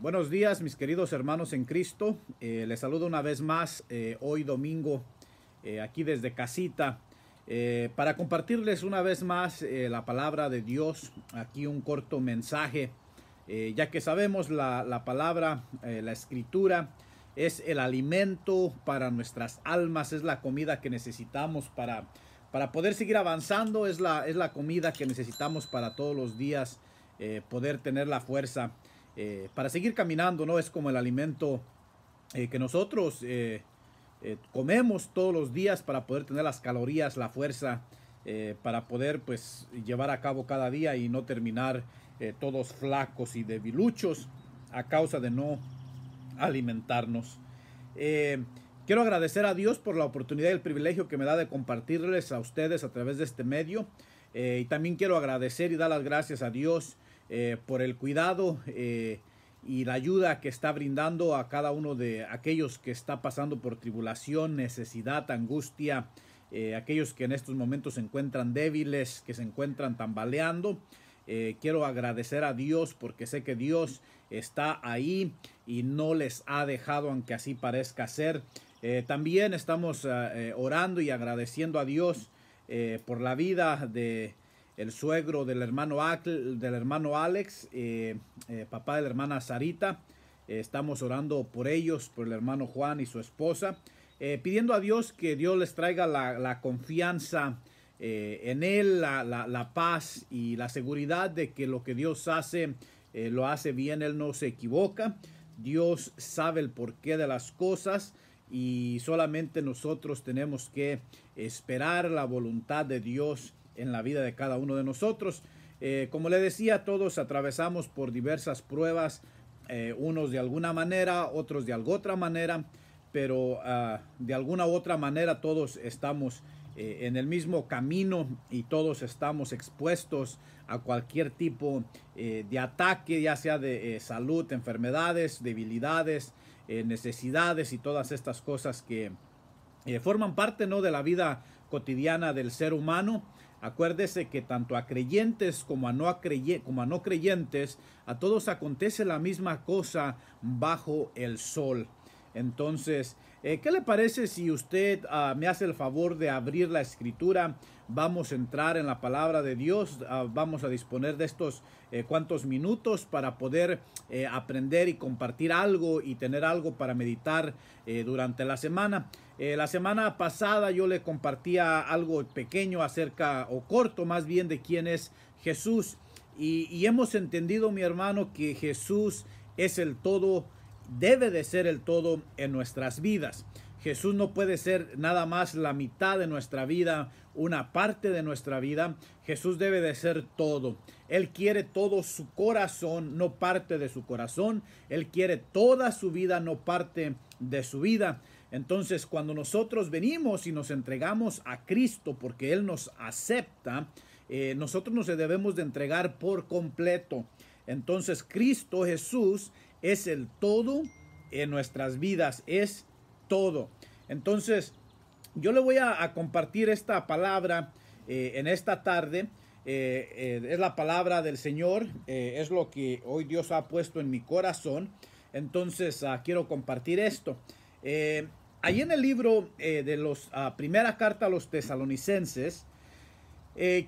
Buenos días, mis queridos hermanos en Cristo. Eh, les saludo una vez más eh, hoy domingo eh, aquí desde casita para compartirles una vez más la palabra de Dios. Aquí un corto mensaje, ya que sabemos la, la palabra, la escritura es el alimento para nuestras almas, es la comida que necesitamos para, para poder seguir avanzando, es la, es la comida que necesitamos para todos los días poder tener la fuerza. Eh, para seguir caminando, ¿no? Es como el alimento eh, que nosotros eh, comemos todos los días para poder tener las calorías, la fuerza, para poder pues llevar a cabo cada día y no terminar todos flacos y debiluchos a causa de no alimentarnos. Quiero agradecer a Dios por la oportunidad y el privilegio que me da de compartirles a ustedes a través de este medio. y también quiero agradecer y dar las gracias a Dios eh, por el cuidado eh, y la ayuda que está brindando a cada uno de aquellos que está pasando por tribulación, necesidad, angustia, eh, aquellos que en estos momentos se encuentran débiles, que se encuentran tambaleando. quiero agradecer a Dios porque sé que Dios está ahí y no les ha dejado aunque así parezca ser. también estamos orando y agradeciendo a Dios por la vida de el suegro del hermano, del hermano Alex, eh, eh, papá de la hermana Sarita. Eh, estamos orando por ellos, por el hermano Juan y su esposa, pidiendo a Dios que Dios les traiga la, confianza en Él, la, la, paz y la seguridad de que lo que Dios hace, lo hace bien, Él no se equivoca. Dios sabe el porqué de las cosas y solamente nosotros tenemos que esperar la voluntad de Dios en la vida de cada uno de nosotros. Eh, como le decía, todos atravesamos por diversas pruebas, eh, unos de alguna manera, otros de alguna otra manera, pero ah, de alguna u otra manera todos estamos eh, en el mismo camino y todos estamos expuestos a cualquier tipo de ataque, ya sea de salud, enfermedades, debilidades, necesidades y todas estas cosas que forman parte ¿no? de la vida cotidiana del ser humano. Acuérdese que tanto a creyentes como a, no creyentes, a todos acontece la misma cosa bajo el sol. Entonces, eh, ¿Qué le parece si usted ah, me hace el favor de abrir la escritura? Vamos a entrar en la palabra de Dios, ah, vamos a disponer de estos eh, cuantos minutos para poder eh, aprender y compartir algo y tener algo para meditar durante la semana. la semana pasada yo le compartía algo pequeño acerca, o corto más bien, de quién es Jesús. Y, y hemos entendido, mi hermano, que Jesús es el todo debe de ser el todo en nuestras vidas. Jesús no puede ser nada más la mitad de nuestra vida, una parte de nuestra vida. Jesús debe de ser todo. Él quiere todo su corazón, no parte de su corazón. Él quiere toda su vida, no parte de su vida. Entonces, cuando nosotros venimos y nos entregamos a Cristo porque Él nos acepta, eh, nosotros nos debemos de entregar por completo. Entonces, Cristo Jesús es el todo en nuestras vidas, es todo. Entonces, yo le voy a, compartir esta palabra eh, en esta tarde. Eh, eh, es la palabra del Señor, es lo que hoy Dios ha puesto en mi corazón. Entonces, ah, quiero compartir esto. ahí en el libro de los ah, primera carta a los tesalonicenses,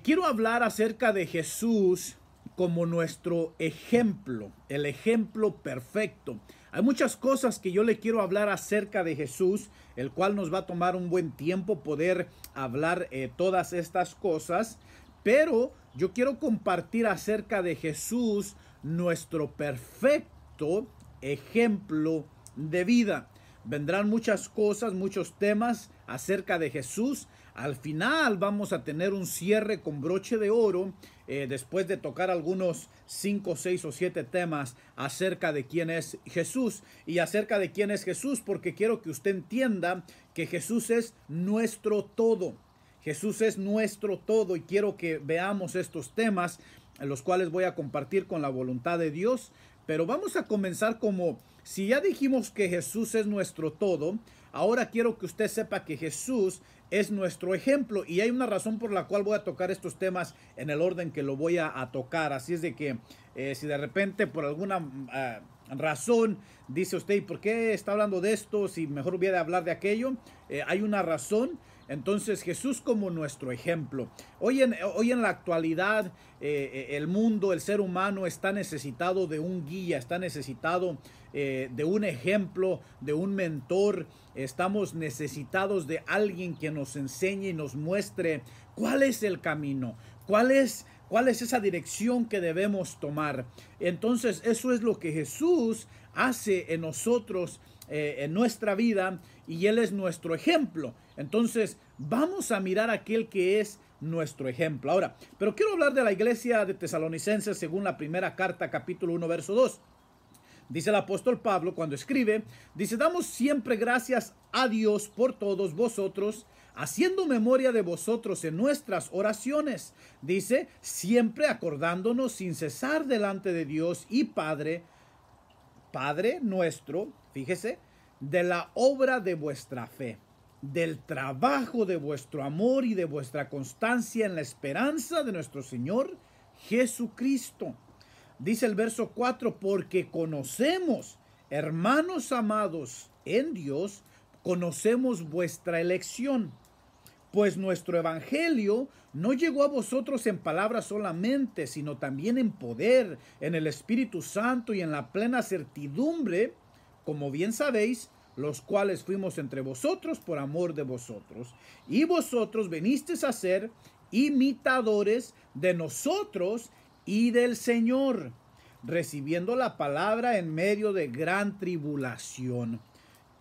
quiero hablar acerca de Jesús como nuestro ejemplo, el ejemplo perfecto. Hay muchas cosas que yo le quiero hablar acerca de Jesús, el cual nos va a tomar un buen tiempo poder hablar eh, todas estas cosas, pero yo quiero compartir acerca de Jesús nuestro perfecto ejemplo de vida. Vendrán muchas cosas, muchos temas acerca de Jesús, al final vamos a tener un cierre con broche de oro eh, después de tocar algunos 5, 6 o 7 temas acerca de quién es Jesús y acerca de quién es Jesús porque quiero que usted entienda que Jesús es nuestro todo. Jesús es nuestro todo y quiero que veamos estos temas, los cuales voy a compartir con la voluntad de Dios. Pero vamos a comenzar como, si ya dijimos que Jesús es nuestro todo, ahora quiero que usted sepa que Jesús es nuestro ejemplo y hay una razón por la cual voy a tocar estos temas en el orden que lo voy a, tocar. Así es de que eh, si de repente por alguna ah, razón dice usted, ¿y por qué está hablando de esto? Si mejor hubiera de hablar de aquello, eh, hay una razón entonces Jesús como nuestro ejemplo. Hoy en, la actualidad eh, eh, el mundo, el ser humano está necesitado de un guía, está necesitado eh, de un ejemplo, de un mentor. Estamos necesitados de alguien que nos enseñe y nos muestre cuál es el camino, cuál es ¿Cuál es esa dirección que debemos tomar? Entonces, eso es lo que Jesús hace en nosotros, en nuestra vida, y Él es nuestro ejemplo. Entonces, vamos a mirar aquel que es nuestro ejemplo. Ahora, pero quiero hablar de la iglesia de Tesalonicenses según la primera carta, capítulo 1, verso 2. Dice el apóstol Pablo cuando escribe, dice, damos siempre gracias a Dios por todos vosotros, haciendo memoria de vosotros en nuestras oraciones. Dice, siempre acordándonos sin cesar delante de Dios y Padre, Padre nuestro, fíjese, de la obra de vuestra fe del trabajo de vuestro amor y de vuestra constancia en la esperanza de nuestro Señor Jesucristo. Dice el verso 4, porque conocemos, hermanos amados en Dios, conocemos vuestra elección, pues nuestro Evangelio no llegó a vosotros en palabras solamente, sino también en poder, en el Espíritu Santo y en la plena certidumbre, como bien sabéis, los cuales fuimos entre vosotros por amor de vosotros. Y vosotros venisteis a ser imitadores de nosotros y del Señor, recibiendo la palabra en medio de gran tribulación.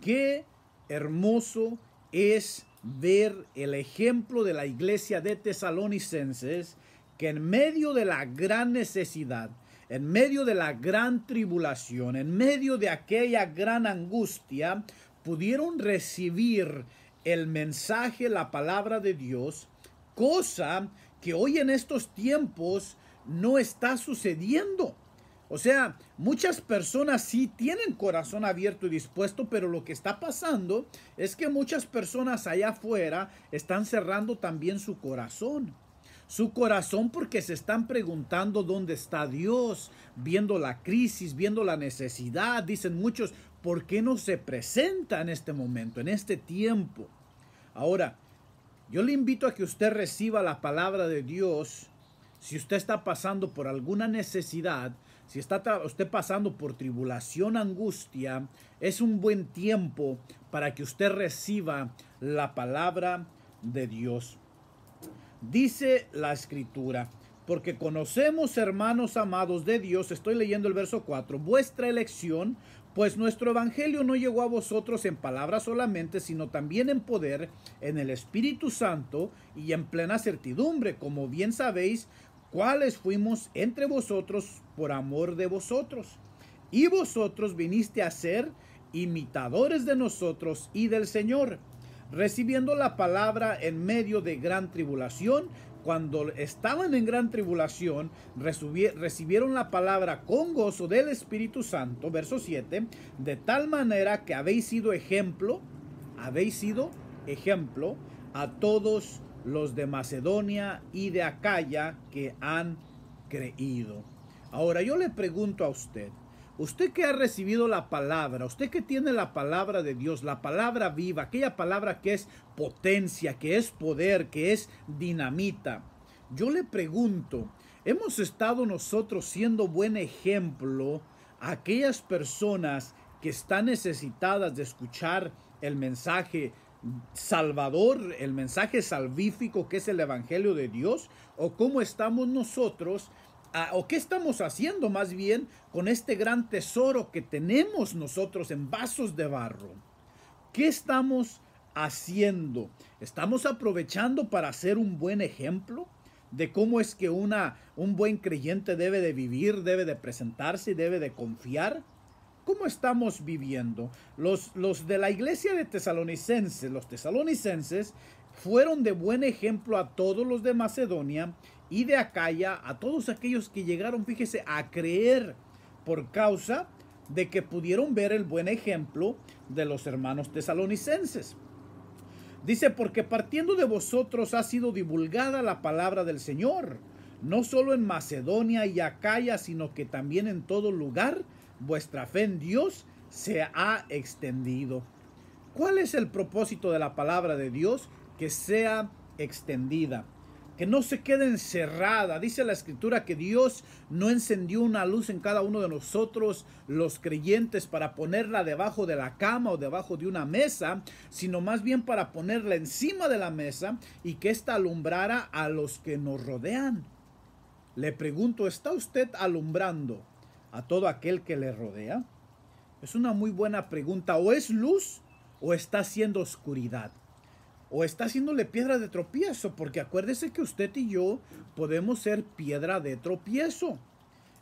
Qué hermoso es ver el ejemplo de la iglesia de tesalonicenses que en medio de la gran necesidad, en medio de la gran tribulación, en medio de aquella gran angustia, pudieron recibir el mensaje, la palabra de Dios, cosa que hoy en estos tiempos no está sucediendo. O sea, muchas personas sí tienen corazón abierto y dispuesto, pero lo que está pasando es que muchas personas allá afuera están cerrando también su corazón su corazón porque se están preguntando dónde está Dios, viendo la crisis, viendo la necesidad. Dicen muchos, ¿por qué no se presenta en este momento, en este tiempo? Ahora, yo le invito a que usted reciba la palabra de Dios. Si usted está pasando por alguna necesidad, si está usted pasando por tribulación, angustia, es un buen tiempo para que usted reciba la palabra de Dios. Dice la escritura, porque conocemos, hermanos amados de Dios, estoy leyendo el verso 4, vuestra elección, pues nuestro Evangelio no llegó a vosotros en palabras solamente, sino también en poder, en el Espíritu Santo y en plena certidumbre, como bien sabéis, cuáles fuimos entre vosotros por amor de vosotros. Y vosotros viniste a ser imitadores de nosotros y del Señor recibiendo la palabra en medio de gran tribulación. Cuando estaban en gran tribulación, recibieron la palabra con gozo del Espíritu Santo, verso 7, de tal manera que habéis sido ejemplo, habéis sido ejemplo a todos los de Macedonia y de Acaya que han creído. Ahora yo le pregunto a usted, Usted que ha recibido la palabra, usted que tiene la palabra de Dios, la palabra viva, aquella palabra que es potencia, que es poder, que es dinamita. Yo le pregunto, ¿hemos estado nosotros siendo buen ejemplo a aquellas personas que están necesitadas de escuchar el mensaje salvador, el mensaje salvífico que es el Evangelio de Dios? ¿O cómo estamos nosotros? o qué estamos haciendo más bien con este gran tesoro que tenemos nosotros en vasos de barro. ¿Qué estamos haciendo? ¿Estamos aprovechando para hacer un buen ejemplo? de cómo es que una, un buen creyente debe de vivir, debe de presentarse, debe de confiar. ¿Cómo estamos viviendo? Los, los de la iglesia de tesalonicenses, los tesalonicenses, fueron de buen ejemplo a todos los de Macedonia y de Acaya a todos aquellos que llegaron, fíjese, a creer por causa de que pudieron ver el buen ejemplo de los hermanos tesalonicenses. Dice, porque partiendo de vosotros ha sido divulgada la palabra del Señor, no solo en Macedonia y Acaya, sino que también en todo lugar vuestra fe en Dios se ha extendido. ¿Cuál es el propósito de la palabra de Dios? Que sea extendida que no se quede encerrada. Dice la escritura que Dios no encendió una luz en cada uno de nosotros, los creyentes, para ponerla debajo de la cama o debajo de una mesa, sino más bien para ponerla encima de la mesa y que ésta alumbrara a los que nos rodean. Le pregunto, ¿está usted alumbrando a todo aquel que le rodea? Es una muy buena pregunta. ¿O es luz o está siendo oscuridad? o está haciéndole piedra de tropiezo, porque acuérdese que usted y yo podemos ser piedra de tropiezo.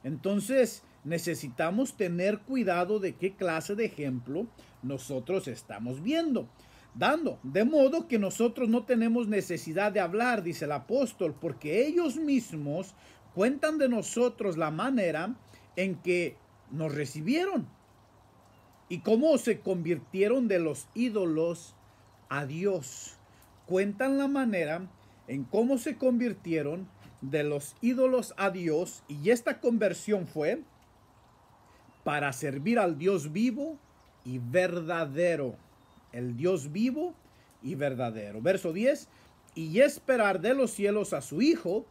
Entonces, necesitamos tener cuidado de qué clase de ejemplo nosotros estamos viendo. Dando, de modo que nosotros no tenemos necesidad de hablar, dice el apóstol, porque ellos mismos cuentan de nosotros la manera en que nos recibieron y cómo se convirtieron de los ídolos a Dios cuentan la manera en cómo se convirtieron de los ídolos a Dios y esta conversión fue para servir al Dios vivo y verdadero. El Dios vivo y verdadero. Verso 10. Y esperar de los cielos a su Hijo,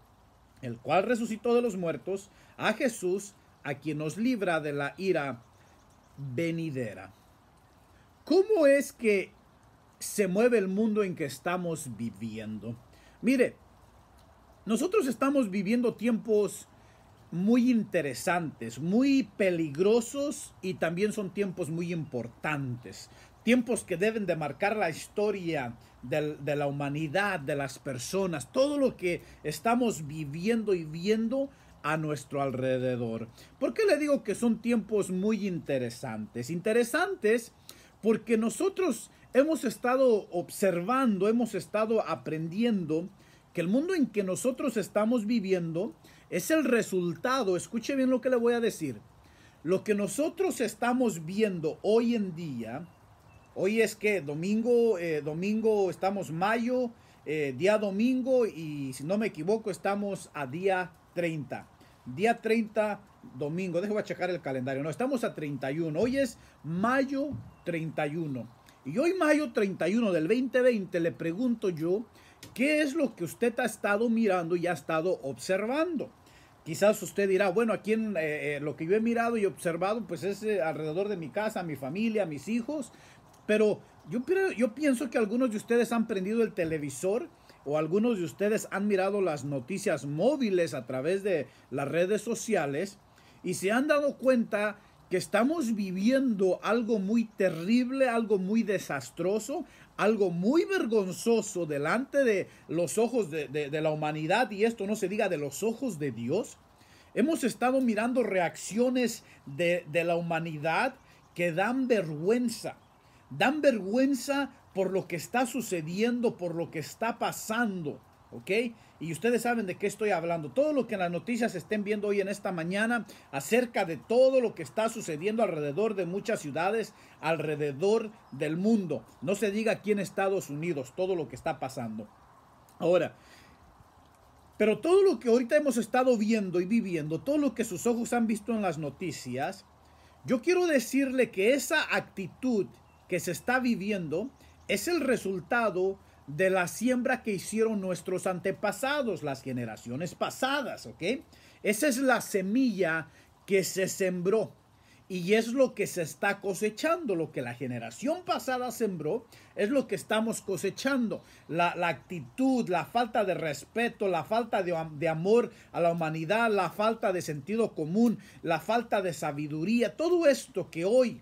el cual resucitó de los muertos, a Jesús, a quien nos libra de la ira venidera. ¿Cómo es que se mueve el mundo en que estamos viviendo. Mire, nosotros estamos viviendo tiempos muy interesantes, muy peligrosos y también son tiempos muy importantes. Tiempos que deben de marcar la historia de la humanidad, de las personas, todo lo que estamos viviendo y viendo a nuestro alrededor. ¿Por qué le digo que son tiempos muy interesantes? Interesantes porque nosotros Hemos estado observando, hemos estado aprendiendo que el mundo en que nosotros estamos viviendo es el resultado, escuche bien lo que le voy a decir, lo que nosotros estamos viendo hoy en día, hoy es que domingo, eh, domingo estamos mayo, eh, día domingo y si no me equivoco estamos a día 30. Día 30, domingo. Déjame checar el calendario. No, estamos a 31. Hoy es mayo 31. Y hoy, mayo 31 del 2020, le pregunto yo, ¿qué es lo que usted ha estado mirando y ha estado observando? Quizás usted dirá, bueno, aquí en eh, eh, lo que yo he mirado y observado, pues es eh, alrededor de mi casa, mi familia, mis hijos. Pero yo, yo pienso que algunos de ustedes han prendido el televisor o algunos de ustedes han mirado las noticias móviles a través de las redes sociales y se han dado cuenta que estamos viviendo algo muy terrible, algo muy desastroso, algo muy vergonzoso delante de los ojos de, la humanidad y esto no se diga de los ojos de Dios. Hemos estado mirando reacciones de, de la humanidad que dan vergüenza, dan vergüenza por lo que está sucediendo, por lo que está pasando, ¿ok? Y ustedes saben de qué estoy hablando. Todo lo que en las noticias estén viendo hoy en esta mañana acerca de todo lo que está sucediendo alrededor de muchas ciudades, alrededor del mundo. No se diga aquí en Estados Unidos todo lo que está pasando. Ahora, pero todo lo que ahorita hemos estado viendo y viviendo, todo lo que sus ojos han visto en las noticias, yo quiero decirle que esa actitud que se está viviendo es el resultado de la siembra que hicieron nuestros antepasados, las generaciones pasadas, ¿ok? Esa es la semilla que se sembró y es lo que se está cosechando, lo que la generación pasada sembró, es lo que estamos cosechando. La, actitud, la falta de respeto, la falta de, de, amor a la humanidad, la falta de sentido común, la falta de sabiduría, todo esto que hoy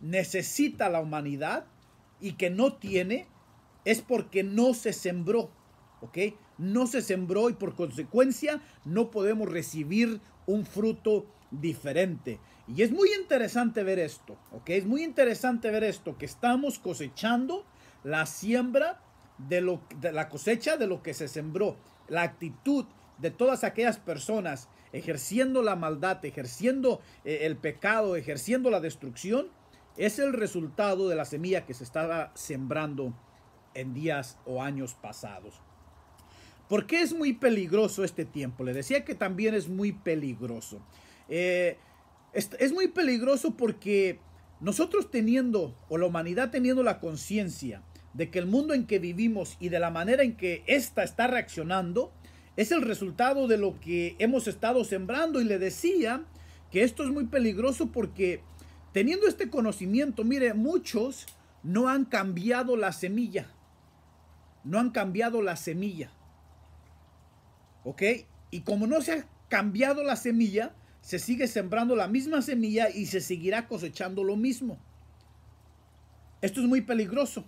necesita la humanidad y que no tiene, es porque no se sembró, ¿ok? No se sembró y por consecuencia no podemos recibir un fruto diferente. Y es muy interesante ver esto, ¿ok? Es muy interesante ver esto, que estamos cosechando la siembra de, lo, de la cosecha de lo que se sembró, la actitud de todas aquellas personas ejerciendo la maldad, ejerciendo eh, el pecado, ejerciendo la destrucción, es el resultado de la semilla que se estaba sembrando en días o años pasados. ¿Por qué es muy peligroso este tiempo? Le decía que también es muy peligroso. Eh, es, es muy peligroso porque nosotros teniendo, o la humanidad teniendo la conciencia de que el mundo en que vivimos y de la manera en que ésta está reaccionando, es el resultado de lo que hemos estado sembrando. Y le decía que esto es muy peligroso porque teniendo este conocimiento, mire, muchos no han cambiado la semilla no han cambiado la semilla. ¿Ok? Y como no se ha cambiado la semilla, se sigue sembrando la misma semilla y se seguirá cosechando lo mismo. Esto es muy peligroso.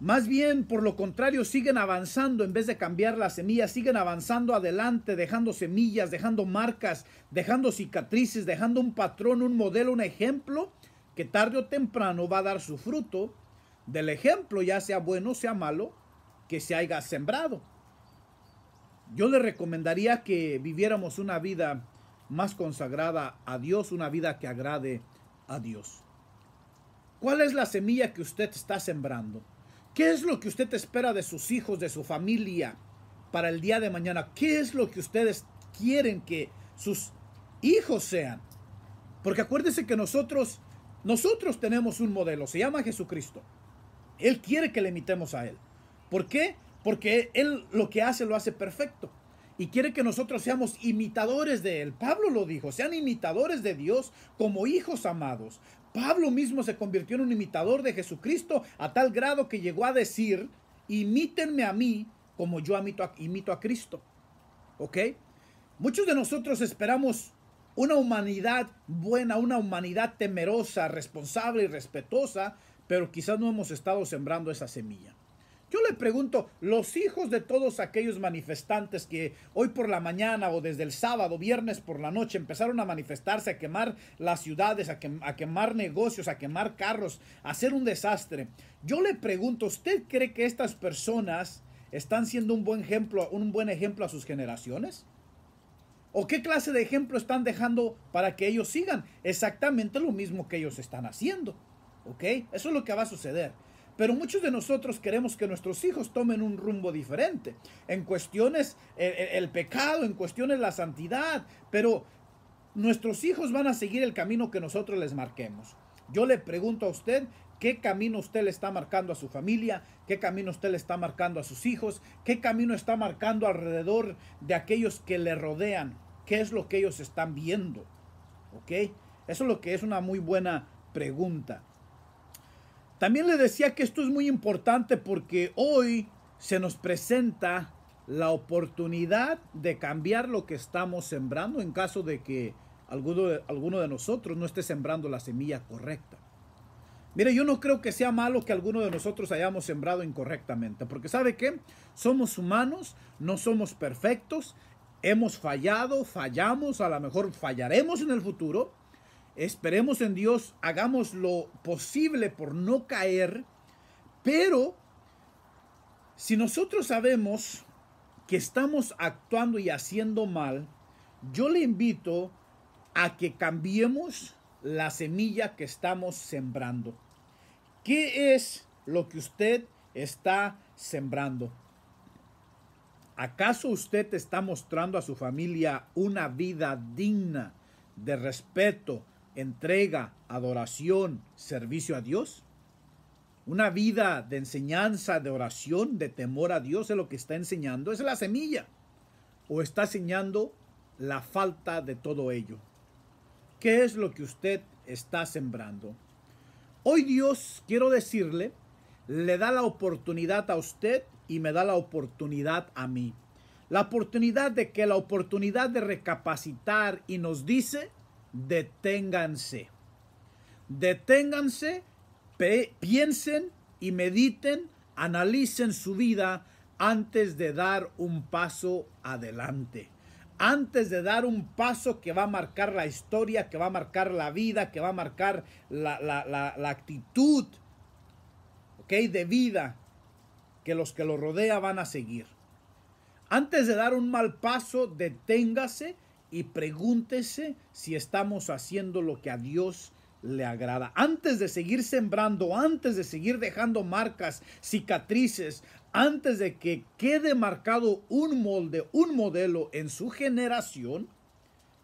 Más bien, por lo contrario, siguen avanzando en vez de cambiar la semilla siguen avanzando adelante, dejando semillas, dejando marcas, dejando cicatrices, dejando un patrón, un modelo, un ejemplo que tarde o temprano va a dar su fruto del ejemplo, ya sea bueno o sea malo, que se haya sembrado. Yo le recomendaría que viviéramos una vida más consagrada a Dios, una vida que agrade a Dios. ¿Cuál es la semilla que usted está sembrando? ¿Qué es lo que usted espera de sus hijos, de su familia para el día de mañana? ¿Qué es lo que ustedes quieren que sus hijos sean? Porque acuérdense que nosotros, nosotros tenemos un modelo, se llama Jesucristo. Él quiere que le imitemos a Él. ¿Por qué? Porque Él lo que hace lo hace perfecto. Y quiere que nosotros seamos imitadores de Él. Pablo lo dijo, sean imitadores de Dios como hijos amados. Pablo mismo se convirtió en un imitador de Jesucristo a tal grado que llegó a decir, imítenme a mí como yo imito a, Cristo. ¿Ok? Muchos de nosotros esperamos una humanidad buena, una humanidad temerosa, responsable y respetuosa, pero quizás no hemos estado sembrando esa semilla. Yo le pregunto, los hijos de todos aquellos manifestantes que hoy por la mañana o desde el sábado, viernes por la noche empezaron a manifestarse, a quemar las ciudades, a, quemar negocios, a quemar carros, a hacer un desastre. Yo le pregunto, ¿usted cree que estas personas están siendo un buen ejemplo, un buen ejemplo a sus generaciones? ¿O qué clase de ejemplo están dejando para que ellos sigan? Exactamente lo mismo que ellos están haciendo. ¿Ok? Eso es lo que va a suceder. Pero muchos de nosotros queremos que nuestros hijos tomen un rumbo diferente. En cuestiones eh, eh, el, pecado, en cuestiones la santidad. Pero nuestros hijos van a seguir el camino que nosotros les marquemos. Yo le pregunto a usted. ¿Qué camino usted le está marcando a su familia? ¿Qué camino usted le está marcando a sus hijos? ¿Qué camino está marcando alrededor de aquellos que le rodean? ¿Qué es lo que ellos están viendo? ¿Ok? Eso es lo que es una muy buena pregunta. También le decía que esto es muy importante porque hoy se nos presenta la oportunidad de cambiar lo que estamos sembrando en caso de que alguno de, alguno de nosotros no esté sembrando la semilla correcta. Mire, yo no creo que sea malo que alguno de nosotros hayamos sembrado incorrectamente, porque ¿sabe qué? Somos humanos, no somos perfectos, hemos fallado, fallamos, a lo mejor fallaremos en el futuro, Esperemos en Dios, hagamos lo posible por no caer, pero si nosotros sabemos que estamos actuando y haciendo mal, yo le invito a que cambiemos la semilla que estamos sembrando. ¿Qué es lo que usted está sembrando? ¿Acaso usted está mostrando a su familia una vida digna de respeto, entrega, adoración, servicio a Dios. Una vida de enseñanza, de oración, de temor a Dios es lo que está enseñando. Es la semilla. O está enseñando la falta de todo ello. ¿Qué es lo que usted está sembrando? Hoy Dios, quiero decirle, le da la oportunidad a usted y me da la oportunidad a mí. La oportunidad de que la oportunidad de recapacitar y nos dice, deténganse. Deténganse, piensen y mediten, analicen su vida antes de dar un paso adelante. Antes de dar un paso que va a marcar la historia, que va a marcar la vida, que va a marcar la, la, la, actitud de vida que los que lo rodea van a seguir. Antes de dar un mal paso, deténgase, y pregúntese si estamos haciendo lo que a Dios le agrada. Antes de seguir sembrando, antes de seguir dejando marcas, cicatrices, antes de que quede marcado un molde, un modelo en su generación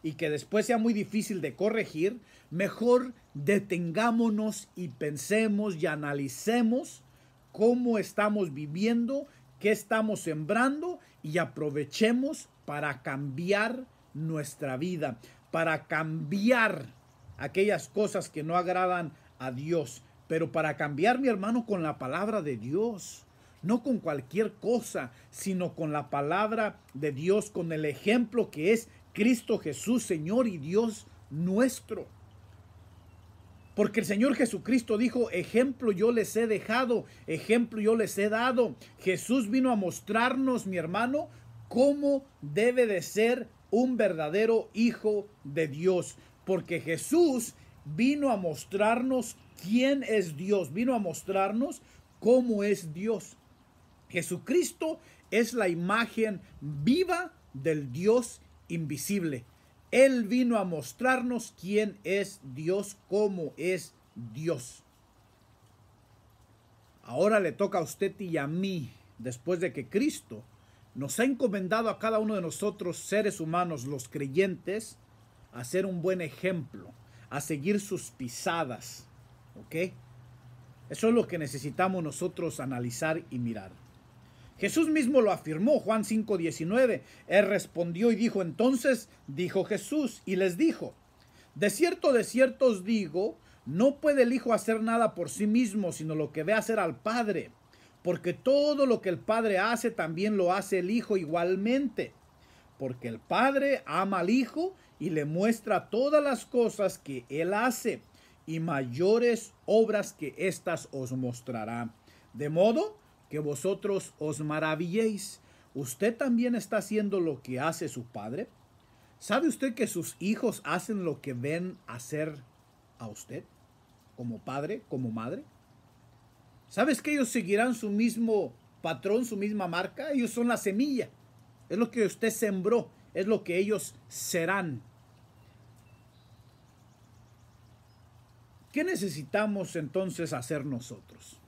y que después sea muy difícil de corregir, mejor detengámonos y pensemos y analicemos cómo estamos viviendo, qué estamos sembrando y aprovechemos para cambiar nuestra vida, para cambiar aquellas cosas que no agradan a Dios, pero para cambiar, mi hermano, con la palabra de Dios. No con cualquier cosa, sino con la palabra de Dios, con el ejemplo que es Cristo Jesús, Señor y Dios nuestro. Porque el Señor Jesucristo dijo, ejemplo yo les he dejado, ejemplo yo les he dado. Jesús vino a mostrarnos, mi hermano, cómo debe de ser un verdadero hijo de Dios, porque Jesús vino a mostrarnos quién es Dios, vino a mostrarnos cómo es Dios. Jesucristo es la imagen viva del Dios invisible. Él vino a mostrarnos quién es Dios, cómo es Dios. Ahora le toca a usted y a mí, después de que Cristo nos ha encomendado a cada uno de nosotros, seres humanos, los creyentes, a ser un buen ejemplo, a seguir sus pisadas. ¿Ok? Eso es lo que necesitamos nosotros analizar y mirar. Jesús mismo lo afirmó, Juan 5:19. Él respondió y dijo, entonces dijo Jesús y les dijo, de cierto, de cierto os digo, no puede el Hijo hacer nada por sí mismo, sino lo que ve hacer al Padre porque todo lo que el Padre hace también lo hace el Hijo igualmente, porque el Padre ama al Hijo y le muestra todas las cosas que Él hace y mayores obras que éstas os mostrará. De modo que vosotros os maravilléis. ¿Usted también está haciendo lo que hace su Padre? ¿Sabe usted que sus hijos hacen lo que ven hacer a usted como padre, como madre? ¿Sabes que ellos seguirán su mismo patrón, su misma marca? Ellos son la semilla. Es lo que usted sembró, es lo que ellos serán. ¿Qué necesitamos entonces hacer nosotros?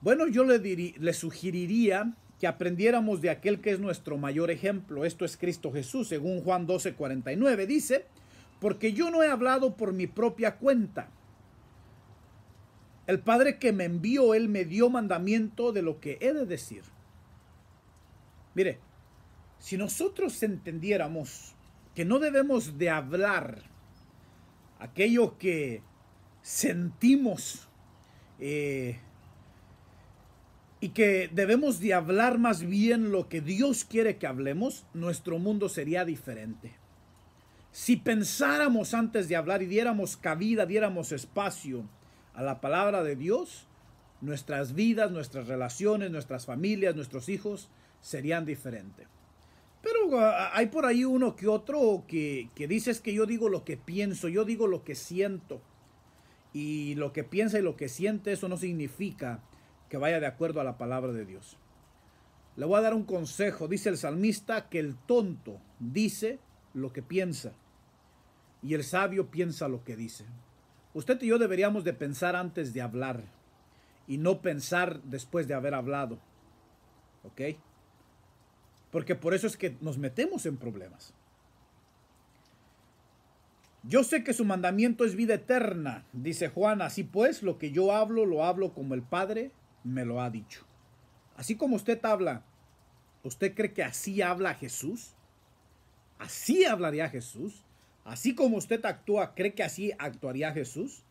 Bueno, yo le, le sugeriría que aprendiéramos de aquel que es nuestro mayor ejemplo. Esto es Cristo Jesús, según Juan 12, 49. Dice, porque yo no he hablado por mi propia cuenta el Padre que me envió, Él me dio mandamiento de lo que he de decir. Mire, si nosotros entendiéramos que no debemos de hablar aquello que sentimos eh, y que debemos de hablar más bien lo que Dios quiere que hablemos, nuestro mundo sería diferente. Si pensáramos antes de hablar y diéramos cabida, diéramos espacio a la palabra de Dios, nuestras vidas, nuestras relaciones, nuestras familias, nuestros hijos serían diferentes. Pero ah, hay por ahí uno que otro que, que dice es que yo digo lo que pienso, yo digo lo que siento. Y lo que piensa y lo que siente, eso no significa que vaya de acuerdo a la palabra de Dios. Le voy a dar un consejo. Dice el salmista que el tonto dice lo que piensa y el sabio piensa lo que dice. Usted y yo deberíamos de pensar antes de hablar y no pensar después de haber hablado. ¿Ok? Porque por eso es que nos metemos en problemas. Yo sé que su mandamiento es vida eterna, dice Juan. Así pues, lo que yo hablo, lo hablo como el Padre me lo ha dicho. Así como usted habla, ¿usted cree que así habla Jesús? ¿Así hablaría Jesús? Así como usted actúa, ¿cree que así actuaría Jesús?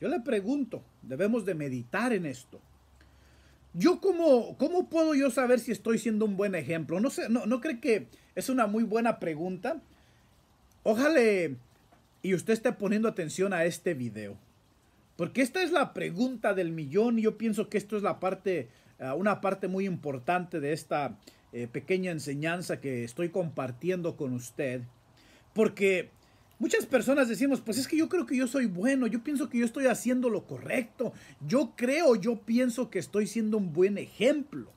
Yo le pregunto, debemos de meditar en esto. Yo como, ¿cómo puedo yo saber si estoy siendo un buen ejemplo? No sé, no, cree que es una muy buena pregunta. Ojalá y usted esté poniendo atención a este video. Porque esta es la pregunta del millón y yo pienso que esto es la parte, ah, una parte muy importante de esta eh, pequeña enseñanza que estoy compartiendo con usted. Porque muchas personas decimos, pues es que yo creo que yo soy bueno, yo pienso que yo estoy haciendo lo correcto, yo creo, yo pienso que estoy siendo un buen ejemplo.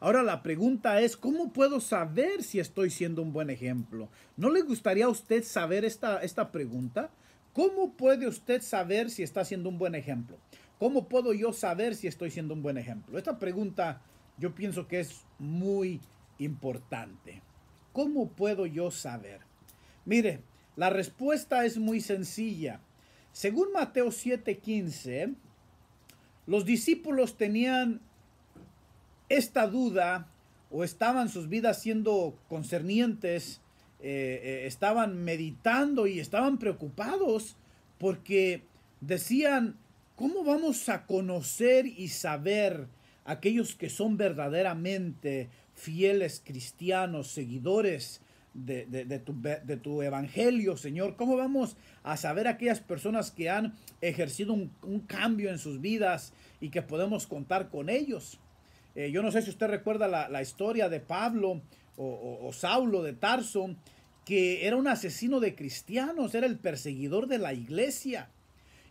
Ahora la pregunta es, ¿cómo puedo saber si estoy siendo un buen ejemplo? ¿No le gustaría a usted saber esta, esta pregunta? ¿Cómo puede usted saber si está siendo un buen ejemplo? ¿Cómo puedo yo saber si estoy siendo un buen ejemplo? Esta pregunta yo pienso que es muy importante. ¿Cómo puedo yo saber? Mire, la respuesta es muy sencilla. Según Mateo 7:15, los discípulos tenían esta duda o estaban sus vidas siendo concernientes, eh, eh, estaban meditando y estaban preocupados porque decían, ¿cómo vamos a conocer y saber aquellos que son verdaderamente fieles cristianos, seguidores de, tu, de, tu, evangelio, Señor. ¿Cómo vamos a saber aquellas personas que han ejercido un, cambio en sus vidas y que podemos contar con ellos? Eh, yo no sé si usted recuerda la, historia de Pablo o, Saulo de Tarso, que era un asesino de cristianos, era el perseguidor de la iglesia.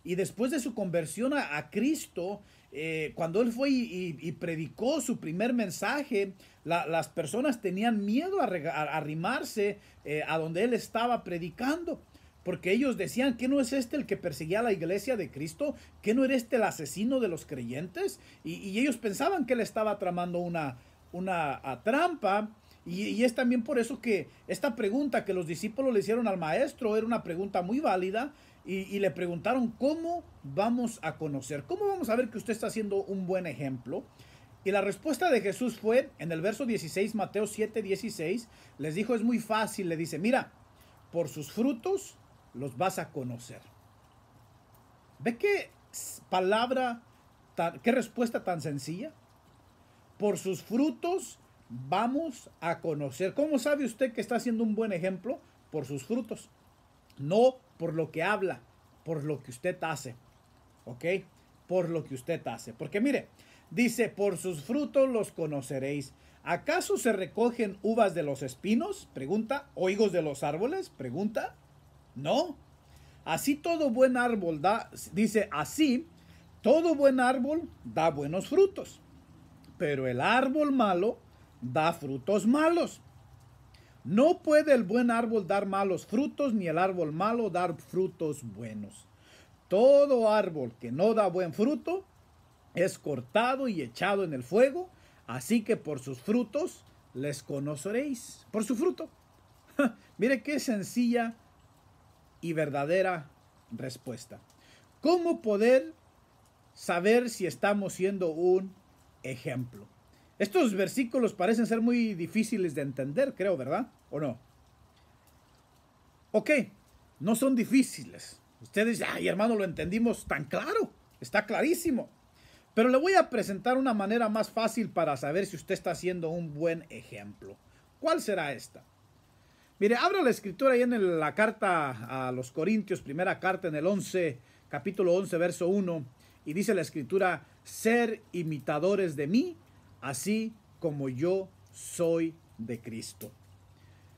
Y después de su conversión a, Cristo, eh, cuando él fue y, predicó su primer mensaje, las personas tenían miedo a, arrimarse eh, a donde él estaba predicando. Porque ellos decían, que no es este el que perseguía a la iglesia de Cristo? que no era este el asesino de los creyentes? Y, ellos pensaban que él estaba tramando una, una trampa. y, es también por eso que esta pregunta que los discípulos le hicieron al maestro era una pregunta muy válida y, le preguntaron cómo vamos a conocer, cómo vamos a ver que usted está haciendo un buen ejemplo. Y la respuesta de Jesús fue en el verso 16, Mateo 7, 16, les dijo es muy fácil, le dice, mira, por sus frutos los vas a conocer. ¿Ve qué palabra, qué respuesta tan sencilla? Por sus frutos vamos a conocer. ¿Cómo sabe usted que está haciendo un buen ejemplo? Por sus frutos. No por lo que habla, por lo que usted hace. ¿Ok? Por lo que usted hace. Porque mire, dice, por sus frutos los conoceréis. ¿Acaso se recogen uvas de los espinos? Pregunta. ¿O higos de los árboles? Pregunta. No. Así todo buen árbol da, dice, así todo buen árbol da buenos frutos. Pero el árbol malo da frutos malos. No puede el buen árbol dar malos frutos, ni el árbol malo dar frutos buenos. Todo árbol que no da buen fruto es cortado y echado en el fuego, así que por sus frutos les conoceréis. Por su fruto. Mire qué sencilla y verdadera respuesta. ¿Cómo poder saber si estamos siendo un ejemplo? Estos versículos parecen ser muy difíciles de entender, creo, ¿verdad? ¿O no? Ok, no son difíciles. Ustedes, ay hermano, lo entendimos tan claro, está clarísimo. Pero le voy a presentar una manera más fácil para saber si usted está haciendo un buen ejemplo. ¿Cuál será esta? Mire, abra la escritura ahí en la carta a los Corintios, primera carta en el 11, capítulo 11, verso 1, y dice la escritura, ser imitadores de mí así como yo soy de Cristo.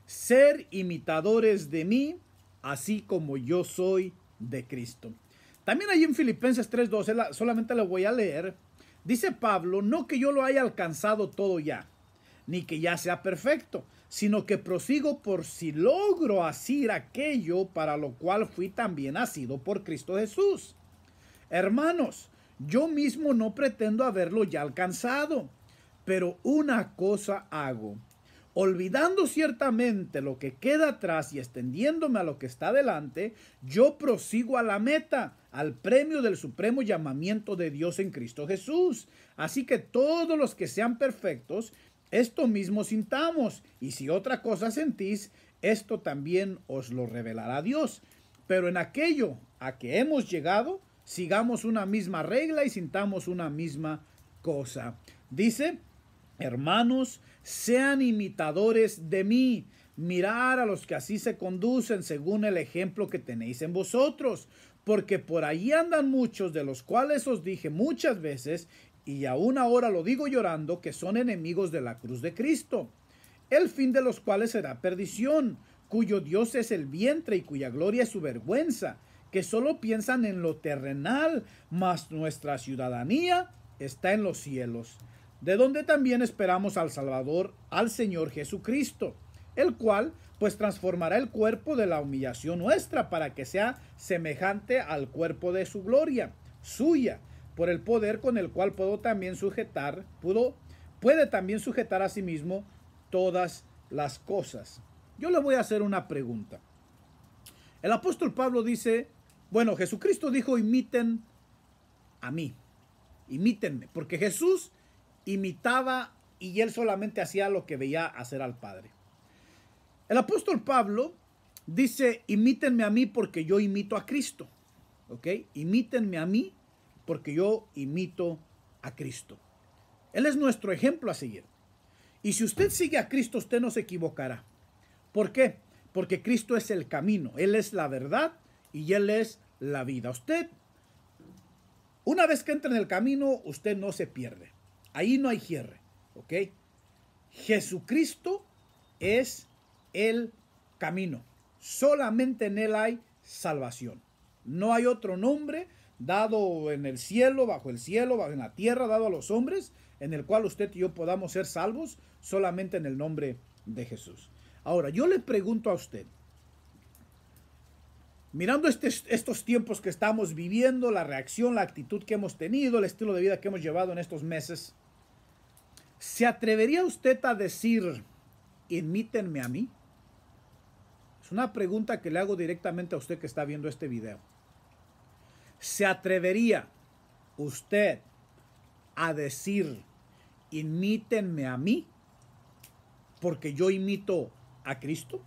Ser imitadores de mí, así como yo soy de Cristo. También allí en Filipenses 3:12, eh, solamente lo voy a leer, dice Pablo, no que yo lo haya alcanzado todo ya, ni que ya sea perfecto, sino que prosigo por si logro hacer aquello para lo cual fui también nacido por Cristo Jesús. Hermanos, yo mismo no pretendo haberlo ya alcanzado pero una cosa hago, olvidando ciertamente lo que queda atrás y extendiéndome a lo que está delante, yo prosigo a la meta, al premio del supremo llamamiento de Dios en Cristo Jesús. Así que todos los que sean perfectos, esto mismo sintamos, y si otra cosa sentís, esto también os lo revelará Dios. Pero en aquello a que hemos llegado, sigamos una misma regla y sintamos una misma cosa. Dice Hermanos, sean imitadores de mí. Mirar a los que así se conducen según el ejemplo que tenéis en vosotros, porque por ahí andan muchos de los cuales os dije muchas veces, y aún ahora lo digo llorando, que son enemigos de la cruz de Cristo, el fin de los cuales será perdición, cuyo Dios es el vientre y cuya gloria es su vergüenza, que solo piensan en lo terrenal, mas nuestra ciudadanía está en los cielos de donde también esperamos al Salvador, al Señor Jesucristo, el cual pues transformará el cuerpo de la humillación nuestra para que sea semejante al cuerpo de su gloria, suya, por el poder con el cual puedo también sujetar, pudo, puede también sujetar a sí mismo todas las cosas. Yo le voy a hacer una pregunta. El apóstol Pablo dice, bueno, Jesucristo dijo, imiten a mí, imítenme, porque Jesús imitaba y él solamente hacía lo que veía hacer al Padre. El apóstol Pablo dice, imítenme a mí porque yo imito a Cristo. ¿Ok? Imítenme a mí porque yo imito a Cristo. Él es nuestro ejemplo a seguir. Y si usted sigue a Cristo, usted no se equivocará. ¿Por qué? Porque Cristo es el camino, Él es la verdad y Él es la vida. Usted, una vez que entra en el camino, usted no se pierde. Ahí no hay cierre, ¿ok? Jesucristo es el camino. Solamente en Él hay salvación. No hay otro nombre dado en el cielo, bajo el cielo, en la tierra, dado a los hombres, en el cual usted y yo podamos ser salvos solamente en el nombre de Jesús. Ahora, yo le pregunto a usted, mirando este, estos tiempos que estamos viviendo, la reacción, la actitud que hemos tenido, el estilo de vida que hemos llevado en estos meses, ¿Se atrevería usted a decir, imítenme a mí? Es una pregunta que le hago directamente a usted que está viendo este video. ¿Se atrevería usted a decir, imítenme a mí? Porque yo imito a Cristo.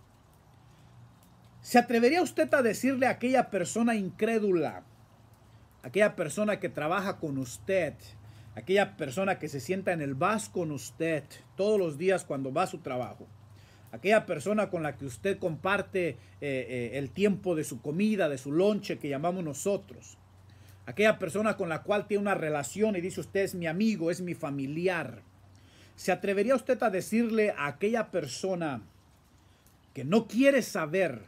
¿Se atrevería usted a decirle a aquella persona incrédula, aquella persona que trabaja con usted, aquella persona que se sienta en el bus con usted todos los días cuando va a su trabajo, aquella persona con la que usted comparte eh, eh, el tiempo de su comida, de su lonche que llamamos nosotros, aquella persona con la cual tiene una relación y dice usted es mi amigo, es mi familiar. ¿Se atrevería usted a decirle a aquella persona que no quiere saber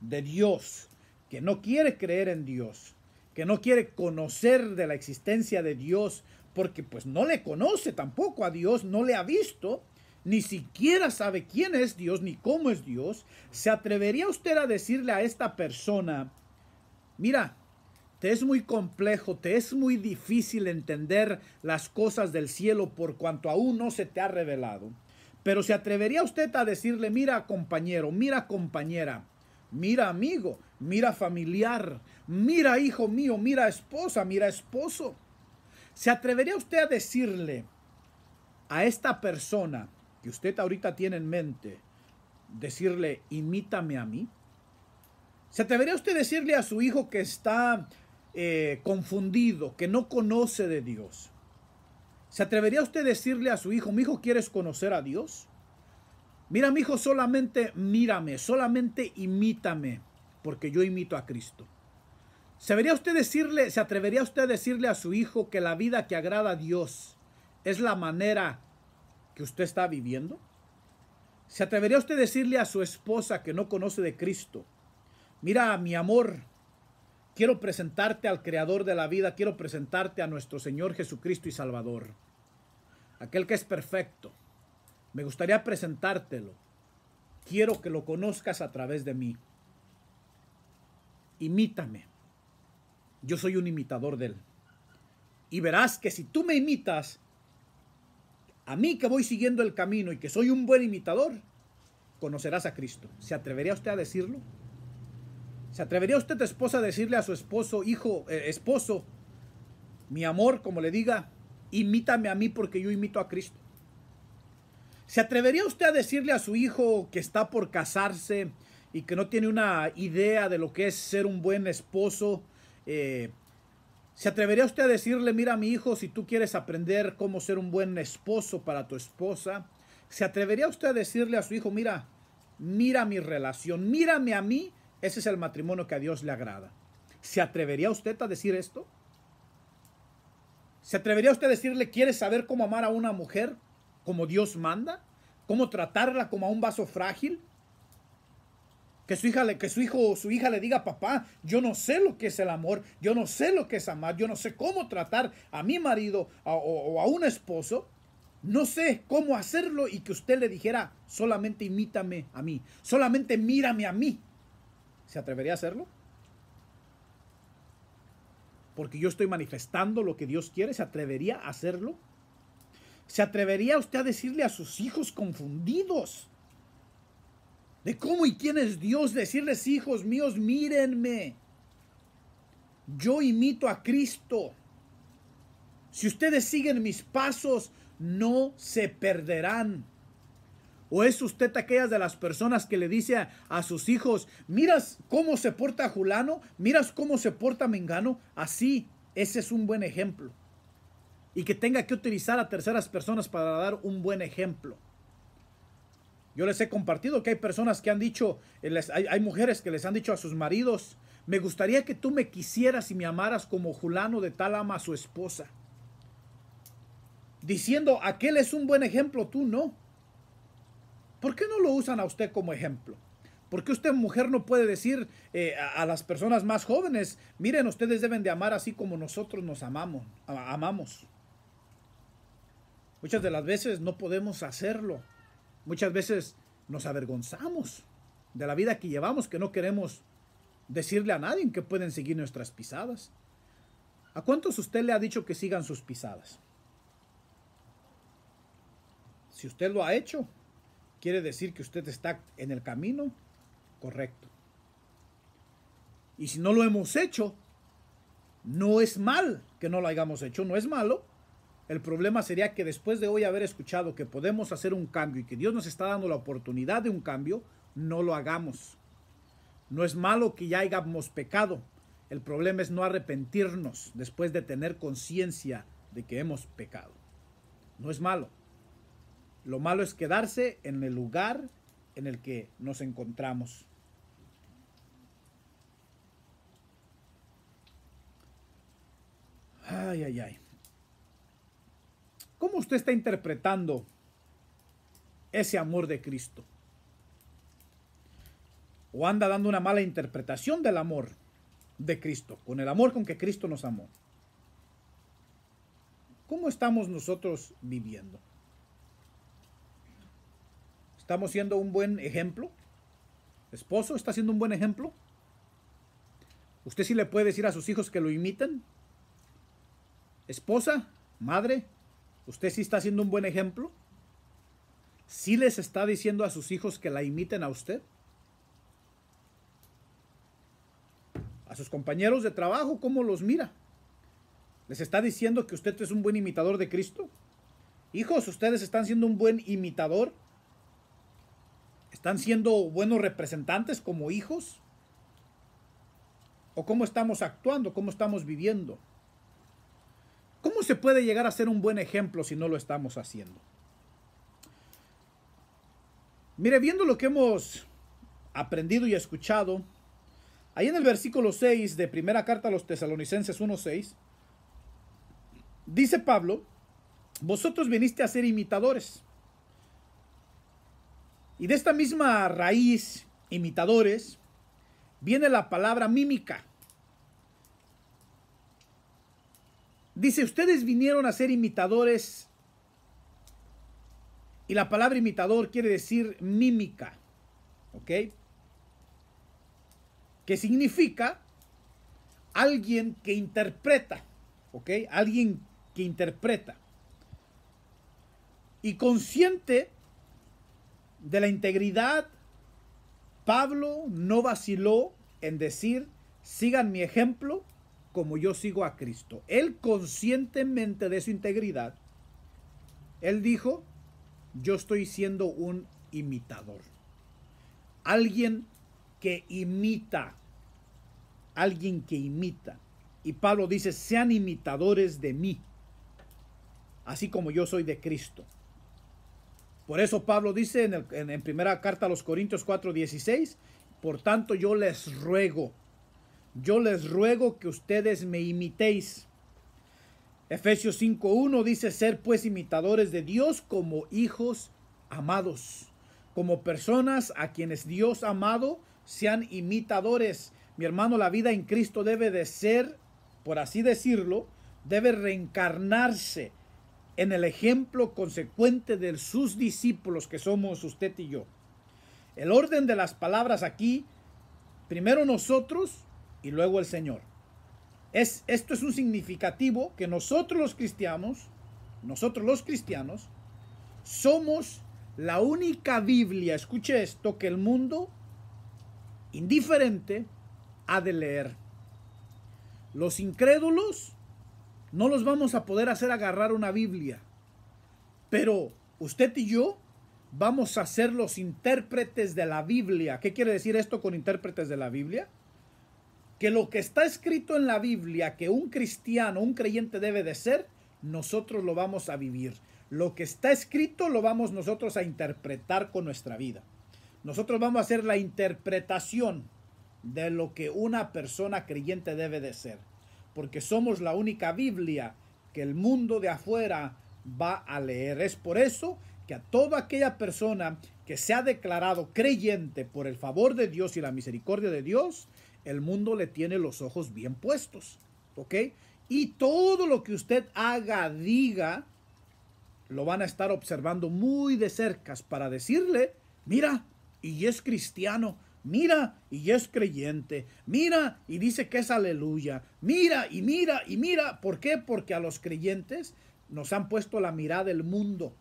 de Dios, que no quiere creer en Dios, que no quiere conocer de la existencia de Dios, porque pues no le conoce tampoco a Dios, no le ha visto, ni siquiera sabe quién es Dios ni cómo es Dios, ¿se atrevería usted a decirle a esta persona, mira, te es muy complejo, te es muy difícil entender las cosas del cielo por cuanto aún no se te ha revelado? Pero ¿se atrevería usted a decirle, mira compañero, mira compañera, mira amigo, mira familiar, mira hijo mío, mira esposa, mira esposo. ¿Se atrevería usted a decirle a esta persona que usted ahorita tiene en mente, decirle, imítame a mí? ¿Se atrevería usted a decirle a su hijo que está eh, confundido, que no conoce de Dios? ¿Se atrevería usted a decirle a su hijo, mi hijo, ¿quieres conocer a Dios? Mira, mi hijo, solamente mírame, solamente imítame, porque yo imito a Cristo. usted decirle, se atrevería usted a decirle a su hijo que la vida que agrada a Dios es la manera que usted está viviendo? ¿Se atrevería usted a decirle a su esposa que no conoce de Cristo, mira, mi amor, quiero presentarte al Creador de la vida, quiero presentarte a nuestro Señor Jesucristo y Salvador, aquel que es perfecto, me gustaría presentártelo. Quiero que lo conozcas a través de mí. Imítame. Yo soy un imitador de él. Y verás que si tú me imitas, a mí que voy siguiendo el camino y que soy un buen imitador, conocerás a Cristo. ¿Se atrevería usted a decirlo? ¿Se atrevería usted, esposa, a decirle a su esposo, hijo, eh, esposo, mi amor, como le diga, imítame a mí porque yo imito a Cristo? ¿Se atrevería usted a decirle a su hijo que está por casarse y que no tiene una idea de lo que es ser un buen esposo? Eh, ¿Se atrevería usted a decirle, mira mi hijo, si tú quieres aprender cómo ser un buen esposo para tu esposa? ¿Se atrevería usted a decirle a su hijo, mira, mira mi relación, mírame a mí, ese es el matrimonio que a Dios le agrada? ¿Se atrevería usted a decir esto? ¿Se atrevería usted a decirle, ¿quieres saber cómo amar a una mujer? como Dios manda, cómo tratarla como a un vaso frágil. Que su, hija, que su hijo o su hija le diga, papá, yo no sé lo que es el amor, yo no sé lo que es amar, yo no sé cómo tratar a mi marido o a un esposo, no sé cómo hacerlo y que usted le dijera, solamente imítame a mí, solamente mírame a mí. ¿Se atrevería a hacerlo? Porque yo estoy manifestando lo que Dios quiere, ¿se atrevería a hacerlo? ¿Se atrevería usted a decirle a sus hijos confundidos de cómo y quién es Dios? Decirles, hijos míos, mírenme. Yo imito a Cristo. Si ustedes siguen mis pasos, no se perderán. ¿O es usted aquellas de las personas que le dice a, a, sus hijos, miras cómo se porta Julano, miras cómo se porta Mengano? Así, ese es un buen ejemplo y que tenga que utilizar a terceras personas para dar un buen ejemplo. Yo les he compartido que hay personas que han dicho, eh, hay, mujeres que les han dicho a sus maridos, me gustaría que tú me quisieras y me amaras como Julano de tal ama a su esposa. Diciendo, aquel es un buen ejemplo, tú no. ¿Por qué no lo usan a usted como ejemplo? ¿Por qué usted mujer no puede decir eh, a, a, las personas más jóvenes, miren, ustedes deben de amar así como nosotros nos amamos? amamos. Muchas de las veces no podemos hacerlo. Muchas veces nos avergonzamos de la vida que llevamos, que no queremos decirle a nadie que pueden seguir nuestras pisadas. ¿A cuántos usted le ha dicho que sigan sus pisadas? Si usted lo ha hecho, quiere decir que usted está en el camino correcto. Y si no lo hemos hecho, no es mal que no lo hayamos hecho, no es malo, el problema sería que después de hoy haber escuchado que podemos hacer un cambio y que Dios nos está dando la oportunidad de un cambio, no lo hagamos. No es malo que ya hayamos pecado. El problema es no arrepentirnos después de tener conciencia de que hemos pecado. No es malo. Lo malo es quedarse en el lugar en el que nos encontramos. Ay, ay, ay. ¿Cómo usted está interpretando ese amor de Cristo? ¿O anda dando una mala interpretación del amor de Cristo, con el amor con que Cristo nos amó? ¿Cómo estamos nosotros viviendo? ¿Estamos siendo un buen ejemplo? ¿Esposo está siendo un buen ejemplo? ¿Usted sí le puede decir a sus hijos que lo imiten? ¿Esposa? ¿Madre? ¿Usted sí está siendo un buen ejemplo? ¿Sí les está diciendo a sus hijos que la imiten a usted? A sus compañeros de trabajo, ¿cómo los mira? ¿Les está diciendo que usted es un buen imitador de Cristo? Hijos, ustedes están siendo un buen imitador. ¿Están siendo buenos representantes como hijos? ¿O cómo estamos actuando? ¿Cómo estamos viviendo? ¿Cómo se puede llegar a ser un buen ejemplo si no lo estamos haciendo? Mire, viendo lo que hemos aprendido y escuchado, ahí en el versículo 6 de primera carta a los tesalonicenses 1.6, dice Pablo, vosotros viniste a ser imitadores. Y de esta misma raíz, imitadores, viene la palabra mímica. Dice, ustedes vinieron a ser imitadores. Y la palabra imitador quiere decir mímica. ¿Ok? Que significa alguien que interpreta. ¿Ok? Alguien que interpreta. Y consciente de la integridad, Pablo no vaciló en decir, sigan mi ejemplo como yo sigo a Cristo. Él conscientemente de su integridad, él dijo, yo estoy siendo un imitador. Alguien que imita, alguien que imita. Y Pablo dice, sean imitadores de mí, así como yo soy de Cristo. Por eso Pablo dice en, primera carta a los Corintios 4:16, por tanto yo les ruego yo les ruego que ustedes me imitéis. Efesios 5.1 dice ser pues imitadores de Dios como hijos amados, como personas a quienes Dios amado sean imitadores. Mi hermano, la vida en Cristo debe de ser, por así decirlo, debe reencarnarse en el ejemplo consecuente de sus discípulos que somos usted y yo. El orden de las palabras aquí, primero nosotros, y luego el Señor. Es, esto es un significativo que nosotros los cristianos, nosotros los cristianos, somos la única Biblia, escuche esto, que el mundo indiferente ha de leer. Los incrédulos no los vamos a poder hacer agarrar una Biblia, pero usted y yo vamos a ser los intérpretes de la Biblia. ¿Qué quiere decir esto con intérpretes de la Biblia? que lo que está escrito en la Biblia que un cristiano, un creyente debe de ser, nosotros lo vamos a vivir. Lo que está escrito lo vamos nosotros a interpretar con nuestra vida. Nosotros vamos a hacer la interpretación de lo que una persona creyente debe de ser, porque somos la única Biblia que el mundo de afuera va a leer. Es por eso que a toda aquella persona que se ha declarado creyente por el favor de Dios y la misericordia de Dios, el mundo le tiene los ojos bien puestos, ¿ok? Y todo lo que usted haga, diga, lo van a estar observando muy de cerca para decirle, mira, y es cristiano, mira, y es creyente, mira, y dice que es aleluya, mira, y mira, y mira. ¿Por qué? Porque a los creyentes nos han puesto la mirada del mundo.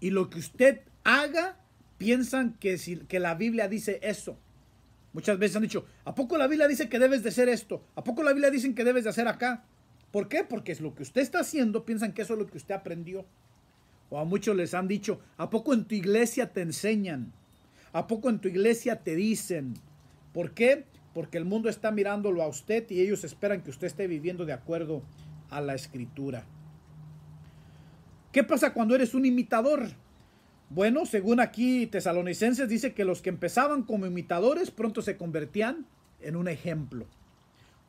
Y lo que usted haga, piensan que, si, que la Biblia dice eso. Muchas veces han dicho, ¿a poco la Biblia dice que debes de hacer esto? ¿A poco la Biblia dicen que debes de hacer acá? ¿Por qué? Porque es lo que usted está haciendo, piensan que eso es lo que usted aprendió. O a muchos les han dicho, ¿a poco en tu iglesia te enseñan? ¿A poco en tu iglesia te dicen? ¿Por qué? Porque el mundo está mirándolo a usted y ellos esperan que usted esté viviendo de acuerdo a la escritura. ¿Qué pasa cuando eres un imitador? Bueno, según aquí tesalonicenses dice que los que empezaban como imitadores pronto se convertían en un ejemplo.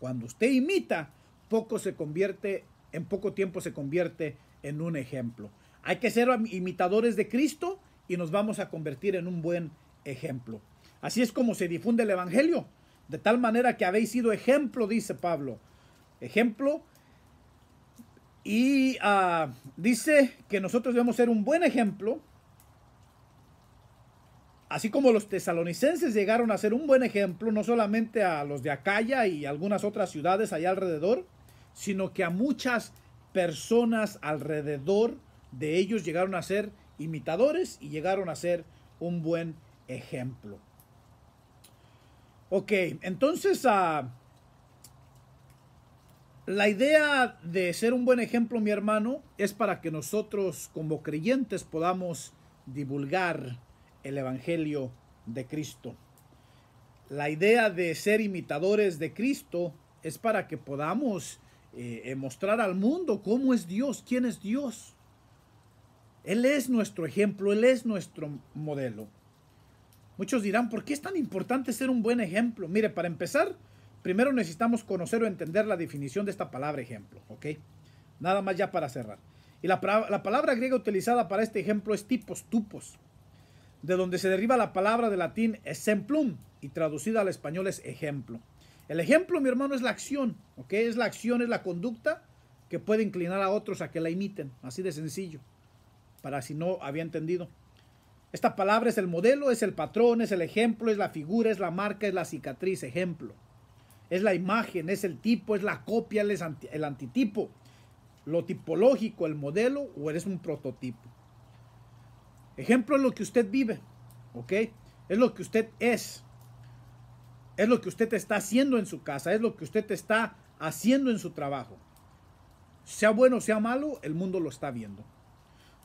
Cuando usted imita, poco se convierte, en poco tiempo se convierte en un ejemplo. Hay que ser imitadores de Cristo y nos vamos a convertir en un buen ejemplo. Así es como se difunde el Evangelio, de tal manera que habéis sido ejemplo, dice Pablo. Ejemplo. Y ah, dice que nosotros debemos ser un buen ejemplo Así como los tesalonicenses llegaron a ser un buen ejemplo no solamente a los de Acaya y algunas otras ciudades allá alrededor, sino que a muchas personas alrededor de ellos llegaron a ser imitadores y llegaron a ser un buen ejemplo. Ok, entonces ah, la idea de ser un buen ejemplo, mi hermano, es para que nosotros como creyentes podamos divulgar el Evangelio de Cristo. La idea de ser imitadores de Cristo es para que podamos eh, mostrar al mundo cómo es Dios, quién es Dios. Él es nuestro ejemplo, Él es nuestro modelo. Muchos dirán, ¿por qué es tan importante ser un buen ejemplo? Mire, para empezar, primero necesitamos conocer o entender la definición de esta palabra ejemplo, ¿ok? Nada más ya para cerrar. Y la, la palabra griega utilizada para este ejemplo es tipos, tupos, de donde se deriva la palabra de latín exemplum y traducida al español es ejemplo. El ejemplo, mi hermano, es la acción, ¿ok? Es la acción, es la conducta que puede inclinar a otros a que la imiten, así de sencillo, para si no había entendido. Esta palabra es el modelo, es el patrón, es el ejemplo, es la figura, es la marca, es la cicatriz, ejemplo. Es la imagen, es el tipo, es la copia, es el antitipo, lo tipológico, el modelo o eres un prototipo. Ejemplo es lo que usted vive, ¿ok? Es lo que usted es. Es lo que usted está haciendo en su casa, es lo que usted está haciendo en su trabajo. Sea bueno sea malo, el mundo lo está viendo.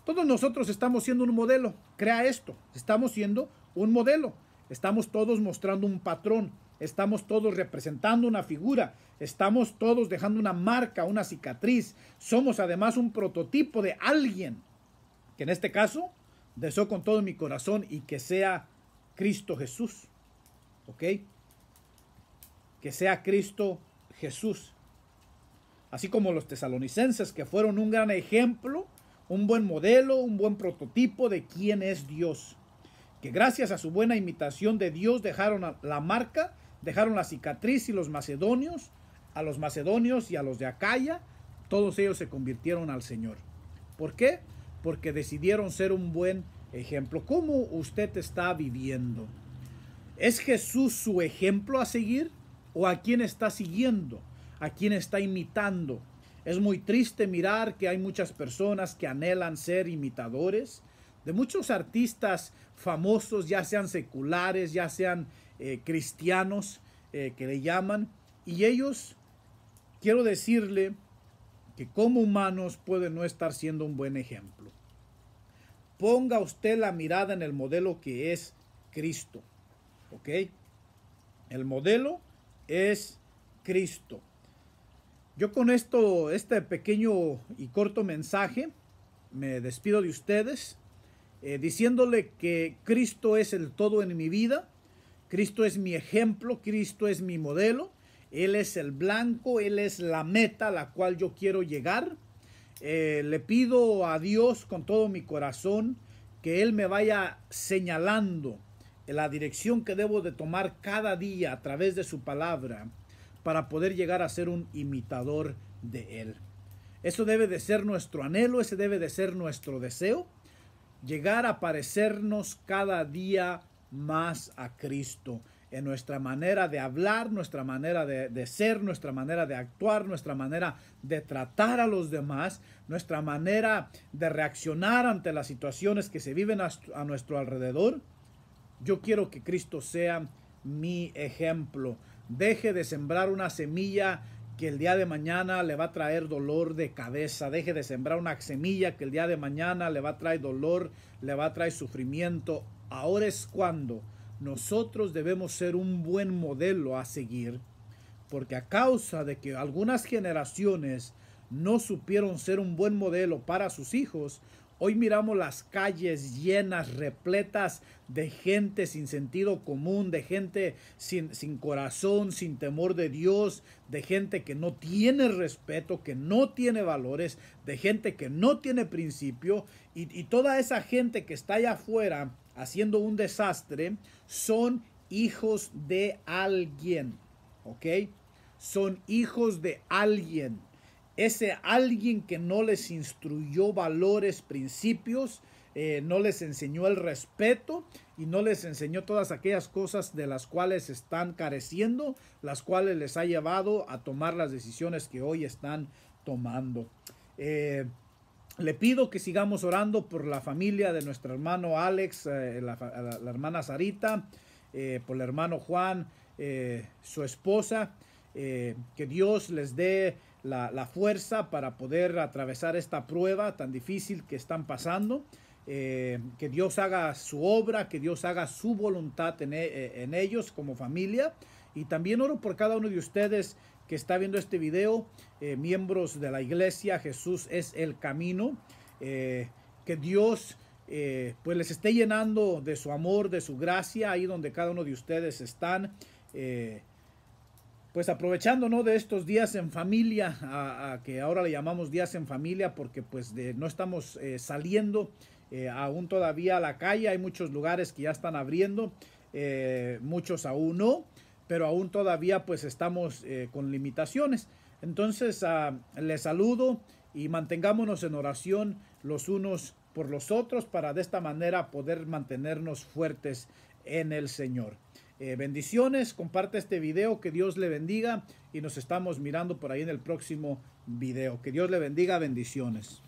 Todos nosotros estamos siendo un modelo. Crea esto. Estamos siendo un modelo. Estamos todos mostrando un patrón. Estamos todos representando una figura. Estamos todos dejando una marca, una cicatriz. Somos además un prototipo de alguien. Que en este caso Deseo con todo mi corazón y que sea Cristo Jesús. ¿Ok? Que sea Cristo Jesús. Así como los tesalonicenses, que fueron un gran ejemplo, un buen modelo, un buen prototipo de quién es Dios. Que gracias a su buena imitación de Dios dejaron la marca, dejaron la cicatriz y los macedonios, a los macedonios y a los de Acaya, todos ellos se convirtieron al Señor. ¿Por qué? porque decidieron ser un buen ejemplo. ¿Cómo usted está viviendo? ¿Es Jesús su ejemplo a seguir? ¿O a quién está siguiendo? ¿A quién está imitando? Es muy triste mirar que hay muchas personas que anhelan ser imitadores de muchos artistas famosos, ya sean seculares, ya sean eh, cristianos, eh, que le llaman. Y ellos, quiero decirle, que como humanos puede no estar siendo un buen ejemplo. Ponga usted la mirada en el modelo que es Cristo. ¿Ok? El modelo es Cristo. Yo con esto, este pequeño y corto mensaje, me despido de ustedes, eh, diciéndole que Cristo es el todo en mi vida, Cristo es mi ejemplo, Cristo es mi modelo él es el blanco, Él es la meta a la cual yo quiero llegar. Eh, le pido a Dios con todo mi corazón que Él me vaya señalando la dirección que debo de tomar cada día a través de su palabra para poder llegar a ser un imitador de Él. Eso debe de ser nuestro anhelo, ese debe de ser nuestro deseo, llegar a parecernos cada día más a Cristo en nuestra manera de hablar, nuestra manera de, ser, nuestra manera de actuar, nuestra manera de tratar a los demás, nuestra manera de reaccionar ante las situaciones que se viven a nuestro alrededor. Yo quiero que Cristo sea mi ejemplo. Deje de sembrar una semilla que el día de mañana le va a traer dolor de cabeza. Deje de sembrar una semilla que el día de mañana le va a traer dolor, le va a traer sufrimiento. Ahora es cuando nosotros debemos ser un buen modelo a seguir, porque a causa de que algunas generaciones no supieron ser un buen modelo para sus hijos, hoy miramos las calles llenas, repletas de gente sin sentido común, de gente sin, corazón, sin temor de Dios, de gente que no tiene respeto, que no tiene valores, de gente que no tiene principio, y, y toda esa gente que está allá afuera haciendo un desastre son hijos de alguien. ¿Ok? Son hijos de alguien. Ese alguien que no les instruyó valores, principios, eh, no les enseñó el respeto y no les enseñó todas aquellas cosas de las cuales están careciendo, las cuales les ha llevado a tomar las decisiones que hoy están tomando. Eh, le pido que sigamos orando por la familia de nuestro hermano Alex, eh, la, hermana Sarita, eh, por el hermano Juan, eh, su esposa, que Dios les dé la, fuerza para poder atravesar esta prueba tan difícil que están pasando. que Dios haga su obra, que Dios haga su voluntad en, e, en ellos como familia. Y también oro por cada uno de ustedes que está viendo este video eh, miembros de la iglesia, Jesús es el camino, eh, que Dios eh, pues les esté llenando de su amor, de su gracia, ahí donde cada uno de ustedes están. pues aprovechando de estos días en familia, a, que ahora le llamamos días en familia, porque pues no estamos saliendo aún todavía a la calle, hay muchos lugares que ya están abriendo, muchos aún no, pero aún todavía pues estamos con limitaciones. Entonces, ah, les saludo y mantengámonos en oración los unos por los otros para de esta manera poder mantenernos fuertes en el Señor. Eh, bendiciones, comparte este video, que Dios le bendiga y nos estamos mirando por ahí en el próximo video. Que Dios le bendiga, bendiciones.